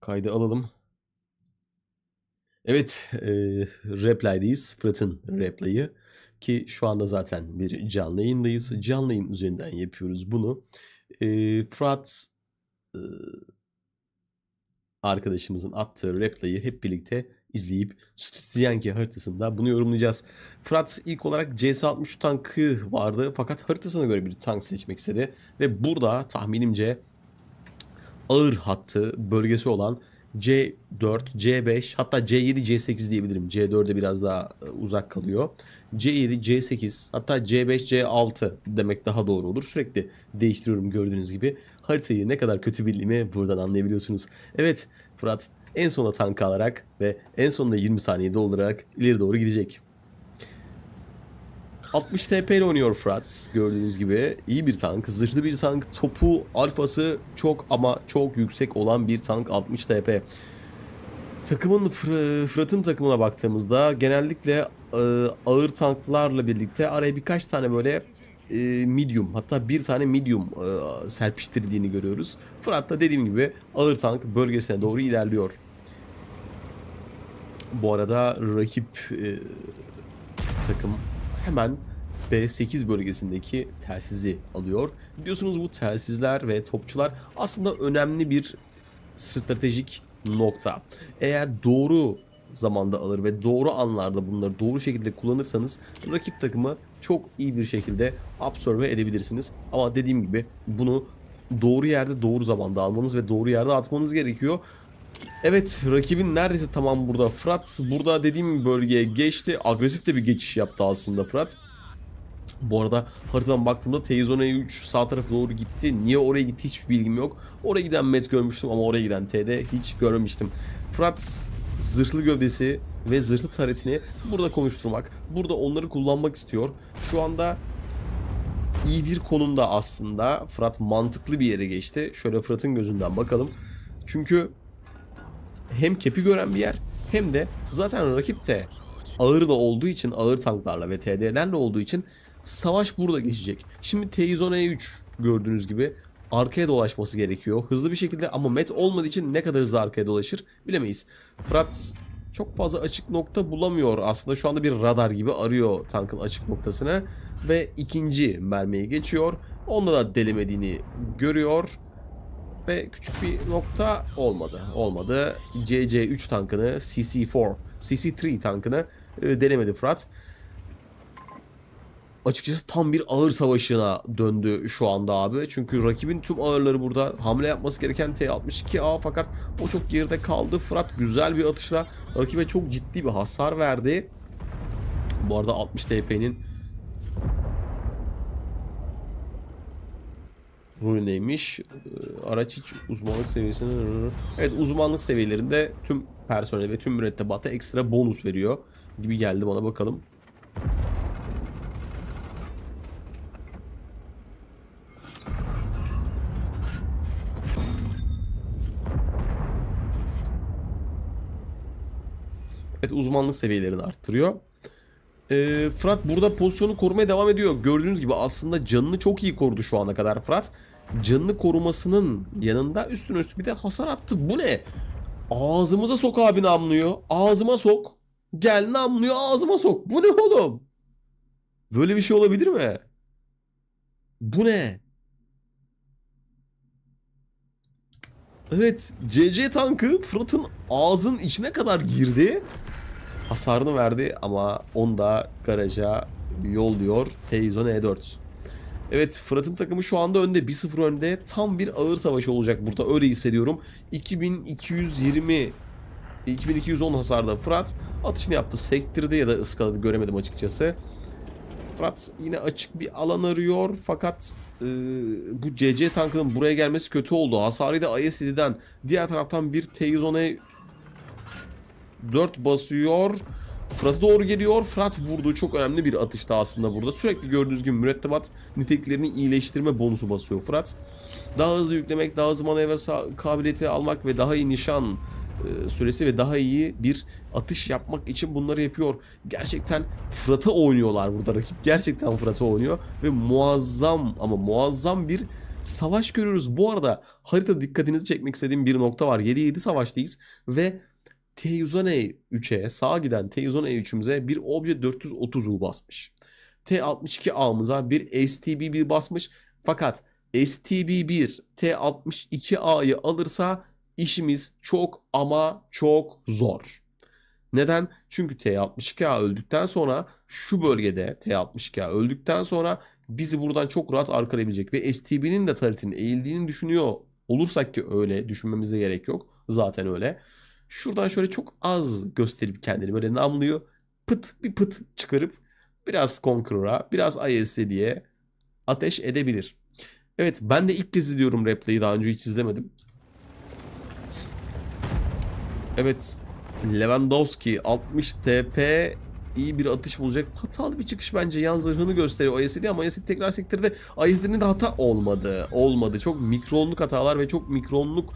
Kaydı alalım. Evet, e, reply'deyiz. Fırat'ın replay'ı ki şu anda zaten bir canlı yayındayız. Canlı yayın üzerinden yapıyoruz bunu. E, Fırat e, arkadaşımızın attığı replay'ı hep birlikte izleyip Stütziyanki haritasında bunu yorumlayacağız. Fırat ilk olarak CS-63 tankı vardı fakat haritasına göre bir tank seçmek istedi ve burada tahminimce ağır hattı bölgesi olan C4, C5 hatta C7, C8 diyebilirim. C4'e biraz daha e, uzak kalıyor. C7, C8 hatta C5, C6 demek daha doğru olur. Sürekli değiştiriyorum gördüğünüz gibi. Haritayı ne kadar kötü bildiğimi buradan anlayabiliyorsunuz. Evet Fırat en sona tank alarak ve en sonunda 20 saniyede doldurarak ileri doğru gidecek. 60 TP ile oynuyor Frat. Gördüğünüz gibi iyi bir tank. Zırhlı bir tank. Topu alfası çok ama çok yüksek olan bir tank. 60 TP. Takımın Fır Fırat'ın takımına baktığımızda genellikle e, ağır tanklarla birlikte araya birkaç tane böyle e, medium hatta bir tane medium e, serpiştirildiğini görüyoruz. Fırat da dediğim gibi ağır tank bölgesine doğru ilerliyor. Bu arada rakip e, takım hemen B8 bölgesindeki telsizi alıyor. Biliyorsunuz bu telsizler ve topçular aslında önemli bir stratejik nokta. Eğer doğru zamanda alır ve doğru anlarda bunları doğru şekilde kullanırsanız rakip takımı çok iyi bir şekilde absorbe edebilirsiniz. Ama dediğim gibi bunu doğru yerde doğru zamanda almanız ve doğru yerde atmanız gerekiyor. Evet rakibin neredeyse tamam burada. Fırat burada dediğim bölgeye geçti. Agresif de bir geçiş yaptı aslında Fırat. Bu arada haritadan baktığımda Teyzone 3 sağ tarafa doğru gitti. Niye oraya gitti hiç bilgim yok. Oraya giden Met görmüştüm ama oraya giden TD hiç görmemiştim. Fırat zırhlı gövdesi ve zırhlı taretini burada konuşturmak, burada onları kullanmak istiyor. Şu anda iyi bir konumda aslında. Fırat mantıklı bir yere geçti. Şöyle Fırat'ın gözünden bakalım. Çünkü hem kepi gören bir yer hem de zaten rakip de ağır da olduğu için ağır tanklarla ve TD'lerle olduğu için savaş burada geçecek. Şimdi T110 E3 gördüğünüz gibi arkaya dolaşması gerekiyor. Hızlı bir şekilde ama met olmadığı için ne kadar hızlı arkaya dolaşır bilemeyiz. Fırat çok fazla açık nokta bulamıyor aslında. Şu anda bir radar gibi arıyor tankın açık noktasını ve ikinci mermiyi geçiyor. Onda da delemediğini görüyor ve küçük bir nokta olmadı. Olmadı. CC3 tankını, CC4, CC3 tankını e, denemedi Fırat. Açıkçası tam bir ağır savaşına döndü şu anda abi. Çünkü rakibin tüm ağırları burada. Hamle yapması gereken T-62A fakat o çok geride kaldı. Fırat güzel bir atışla rakibe çok ciddi bir hasar verdi. Bu arada 60 TP'nin rulineymiş. Ee, araç hiç uzmanlık seviyesine... Evet uzmanlık seviyelerinde tüm personel ve tüm mürettebata ekstra bonus veriyor gibi geldi bana bakalım. Evet uzmanlık seviyelerini arttırıyor. Ee, Fırat burada pozisyonu korumaya devam ediyor. Gördüğünüz gibi aslında canını çok iyi korudu şu ana kadar Fırat canını korumasının yanında üstün üstü bir de hasar attı. Bu ne? Ağzımıza sok abi namlıyor. Ağzıma sok. Gel namlıyor ağzıma sok. Bu ne oğlum? Böyle bir şey olabilir mi? Bu ne? Evet CC tankı Fırat'ın ağzın içine kadar girdi. Hasarını verdi ama onda garaja yolluyor Teyzon E4. Evet Fırat'ın takımı şu anda önde. 1-0 önde. Tam bir ağır savaş olacak burada. Öyle hissediyorum. 2220 2210 hasarda Fırat atışını yaptı. Sektirdi ya da ıskaladı göremedim açıkçası. Fırat yine açık bir alan arıyor fakat e, bu CC tankının buraya gelmesi kötü oldu. Hasarı da IS-7'den diğer taraftan bir T-110'a 4 basıyor. Fırat'a doğru geliyor. Fırat vurduğu çok önemli bir atışta aslında burada. Sürekli gördüğünüz gibi mürettebat niteliklerini iyileştirme bonusu basıyor Fırat. Daha hızlı yüklemek, daha hızlı manevra kabiliyeti almak ve daha iyi nişan e, süresi ve daha iyi bir atış yapmak için bunları yapıyor. Gerçekten Fırat'a oynuyorlar burada rakip. Gerçekten Fırat'a oynuyor ve muazzam ama muazzam bir savaş görüyoruz. Bu arada harita dikkatinizi çekmek istediğim bir nokta var. 7-7 savaştayız ve T110E3'e sağ giden T110E3'ümüze bir obje 430U basmış. T62 A'mıza bir STB1 basmış. Fakat STB1 T62 A'yı alırsa işimiz çok ama çok zor. Neden? Çünkü T62A öldükten sonra şu bölgede T62A öldükten sonra bizi buradan çok rahat arkalayabilecek ve STB'nin de taritin eğildiğini düşünüyor olursak ki öyle düşünmemize gerek yok. Zaten öyle. Şuradan şöyle çok az gösterip kendini böyle namlıyor. Pıt bir pıt çıkarıp biraz Conqueror'a biraz ISD'ye ateş edebilir. Evet ben de ilk kez izliyorum Replay'i daha önce hiç izlemedim. Evet Lewandowski 60 TP iyi bir atış bulacak. Hatalı bir çıkış bence yan zırhını gösteriyor ISD ama ISD tekrar sektörde ISD'nin de hata olmadı. Olmadı. Çok mikronluk hatalar ve çok mikronluk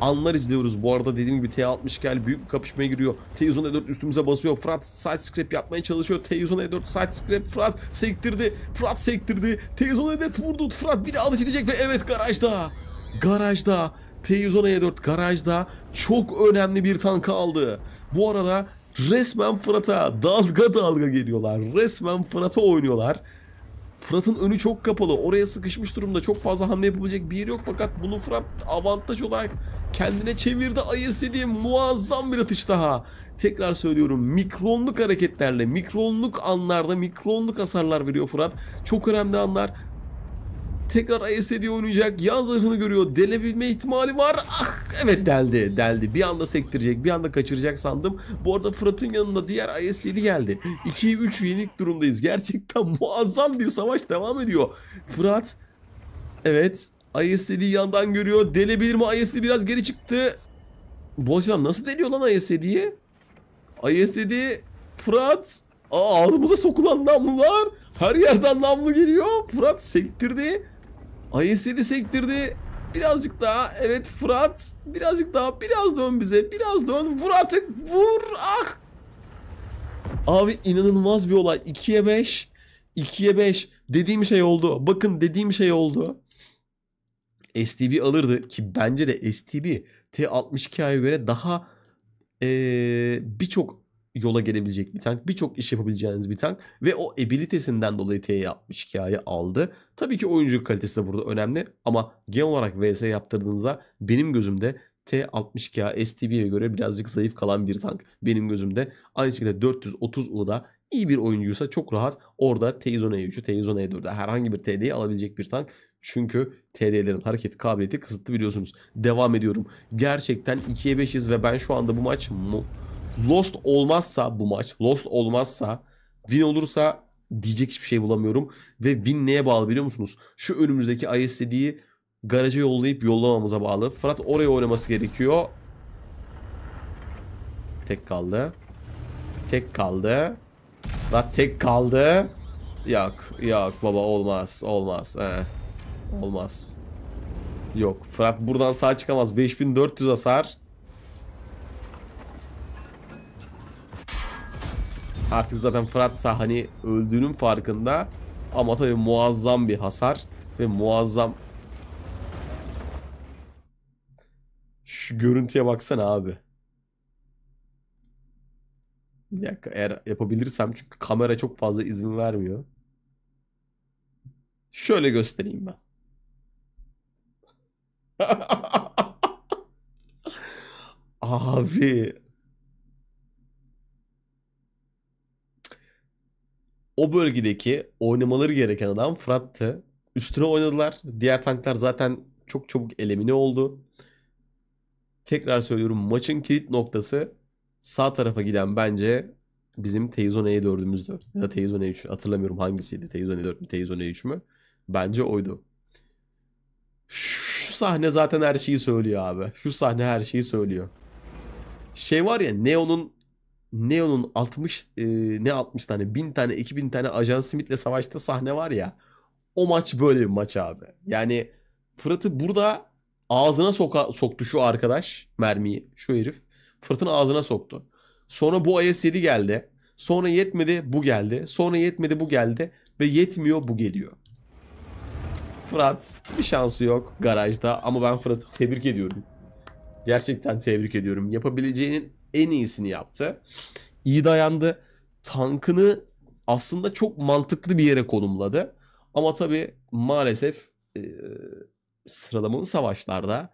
anlar izliyoruz. Bu arada dediğim gibi T60 gel büyük bir kapışmaya giriyor. t 104 üstümüze basıyor. Fırat side scrap yapmaya çalışıyor. t 104 side scrap Fırat sektirdi. Fırat sektirdi. t 104 e vurdu. Fırat bir daha de alışacak ve evet garajda. Garajda. t 104 e garajda çok önemli bir tanka aldı. Bu arada resmen Fırat'a dalga dalga geliyorlar. Resmen Fırat'a oynuyorlar. Fırat'ın önü çok kapalı. Oraya sıkışmış durumda. Çok fazla hamle yapabilecek bir yer yok. Fakat bunu Fırat avantaj olarak kendine çevirdi. ISD'ye muazzam bir atış daha. Tekrar söylüyorum mikronluk hareketlerle, mikronluk anlarda mikronluk hasarlar veriyor Fırat. Çok önemli anlar. Tekrar ASD oynayacak. Yan zırhını görüyor. Delebilme ihtimali var. Ah evet deldi. Deldi. Bir anda sektirecek. Bir anda kaçıracak sandım. Bu arada Fırat'ın yanında diğer ASD geldi. 2'ye 3 yenik durumdayız. Gerçekten muazzam bir savaş devam ediyor. Fırat evet ISD'yi yandan görüyor. Delebilir mi? ISD biraz geri çıktı. Bu açıdan nasıl deliyor lan ISD'yi? ASD, Fırat Aa, ağzımıza sokulan namlular. Her yerden namlu geliyor. Fırat sektirdi. ISC'ni e sektirdi. Birazcık daha evet Fırat birazcık daha biraz dön bize biraz dön vur artık vur ah. Abi inanılmaz bir olay 2'ye 5 2'ye 5 dediğim şey oldu bakın dediğim şey oldu. STB alırdı ki bence de STB T62'ye göre daha ee, birçok yola gelebilecek bir tank. Birçok iş yapabileceğiniz bir tank. Ve o ebilitesinden dolayı t yapmış ayı aldı. Tabii ki oyuncu kalitesi de burada önemli. Ama genel olarak VS yaptırdığınızda benim gözümde T-62A STB'ye göre birazcık zayıf kalan bir tank. Benim gözümde. Aynı şekilde 430 da iyi bir oyuncuysa çok rahat orada T-110 E3'ü, T-110 E4'ü herhangi bir TD'yi alabilecek bir tank. Çünkü TD'lerin hareket kabiliyeti kısıtlı biliyorsunuz. Devam ediyorum. Gerçekten 2'ye 5'iz ve ben şu anda bu maç mu Lost olmazsa bu maç, Lost olmazsa, win olursa diyecek hiçbir şey bulamıyorum. Ve win neye bağlı biliyor musunuz? Şu önümüzdeki ISD'yi garaja yollayıp yollamamıza bağlı. Fırat oraya oynaması gerekiyor. Tek kaldı. Tek kaldı. Fırat tek kaldı. Yok, yok baba olmaz, olmaz. He. Olmaz. Yok, Fırat buradan sağ çıkamaz. 5400 hasar. Artık zaten Fırat da hani öldüğünün farkında. Ama tabii muazzam bir hasar. Ve muazzam... Şu görüntüye baksana abi. Bir dakika eğer yapabilirsem çünkü kamera çok fazla izin vermiyor. Şöyle göstereyim ben. abi o bölgedeki oynamaları gereken adam Frattı. Üstüne oynadılar. Diğer tanklar zaten çok çabuk elemine oldu. Tekrar söylüyorum maçın kilit noktası sağ tarafa giden bence bizim Teyzon E4'ümüzdü. Ya da Teyzon E3 hatırlamıyorum hangisiydi. Teyzon E4 mü Teyzon E3 mü? Bence oydu. Şu sahne zaten her şeyi söylüyor abi. Şu sahne her şeyi söylüyor. Şey var ya Neo'nun Neo'nun 60 e, ne 60 tane 1000 tane 2000 tane Ajan Smith'le savaşta sahne var ya. O maç böyle bir maç abi. Yani Fırat'ı burada ağzına soka, soktu şu arkadaş mermiyi şu herif. Fırat'ın ağzına soktu. Sonra bu AS7 geldi. Sonra yetmedi bu geldi. Sonra yetmedi bu geldi. Ve yetmiyor bu geliyor. Fırat bir şansı yok garajda ama ben Fırat'ı tebrik ediyorum. Gerçekten tebrik ediyorum. Yapabileceğinin en iyisini yaptı. İyi dayandı. Tankını aslında çok mantıklı bir yere konumladı. Ama tabii maalesef e, sıralamalı savaşlarda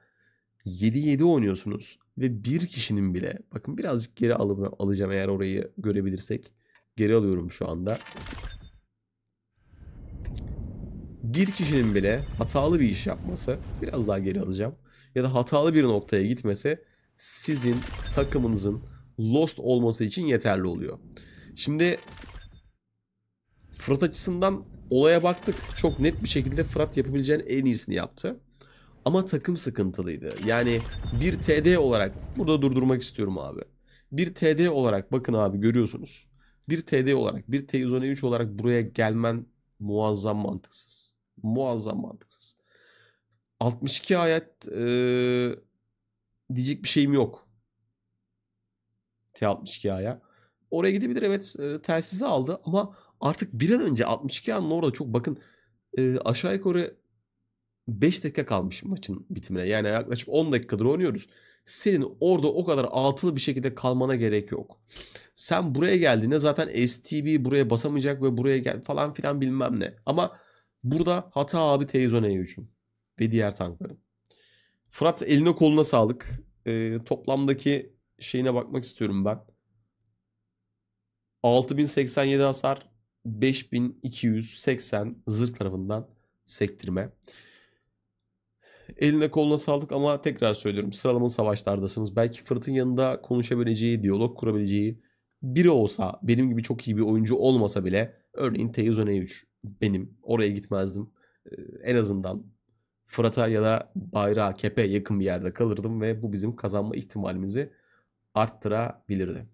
7-7 oynuyorsunuz ve bir kişinin bile bakın birazcık geri alıp alacağım eğer orayı görebilirsek. Geri alıyorum şu anda. Bir kişinin bile hatalı bir iş yapması biraz daha geri alacağım ya da hatalı bir noktaya gitmesi sizin takımınızın lost olması için yeterli oluyor. Şimdi Fırat açısından olaya baktık. Çok net bir şekilde Fırat yapabileceğin en iyisini yaptı. Ama takım sıkıntılıydı. Yani bir TD olarak burada durdurmak istiyorum abi. Bir TD olarak bakın abi görüyorsunuz. Bir TD olarak bir T113 olarak buraya gelmen muazzam mantıksız. Muazzam mantıksız. 62 ayet e, diyecek bir şeyim yok. T62A'ya. Oraya gidebilir evet e, telsizi aldı ama artık bir an önce 62A'nın orada çok bakın e, aşağı yukarı 5 dakika kalmış maçın bitimine. Yani yaklaşık 10 dakikadır oynuyoruz. Senin orada o kadar altılı bir şekilde kalmana gerek yok. Sen buraya geldiğinde zaten STB buraya basamayacak ve buraya gel falan filan bilmem ne. Ama burada hata abi Teyzone'ye hücum ve diğer tankların. Fırat eline koluna sağlık. Ee, toplamdaki şeyine bakmak istiyorum ben. 6087 hasar 5280 zırh tarafından sektirme. Eline koluna sağlık ama tekrar söylüyorum sıralama savaşlardasınız. Belki Fırat'ın yanında konuşabileceği, diyalog kurabileceği biri olsa benim gibi çok iyi bir oyuncu olmasa bile örneğin Teyzone 3 benim oraya gitmezdim. Ee, en azından Fırat'a ya da bayrağa, kepe yakın bir yerde kalırdım ve bu bizim kazanma ihtimalimizi arttırabilirdi.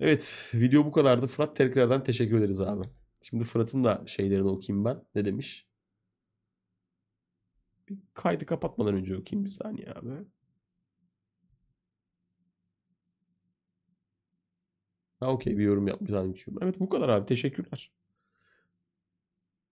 Evet video bu kadardı. Fırat tekrardan teşekkür ederiz abi. Şimdi Fırat'ın da şeylerini okuyayım ben. Ne demiş? Bir kaydı kapatmadan önce okuyayım bir saniye abi. Ha okey bir yorum yapmış. Evet bu kadar abi teşekkürler.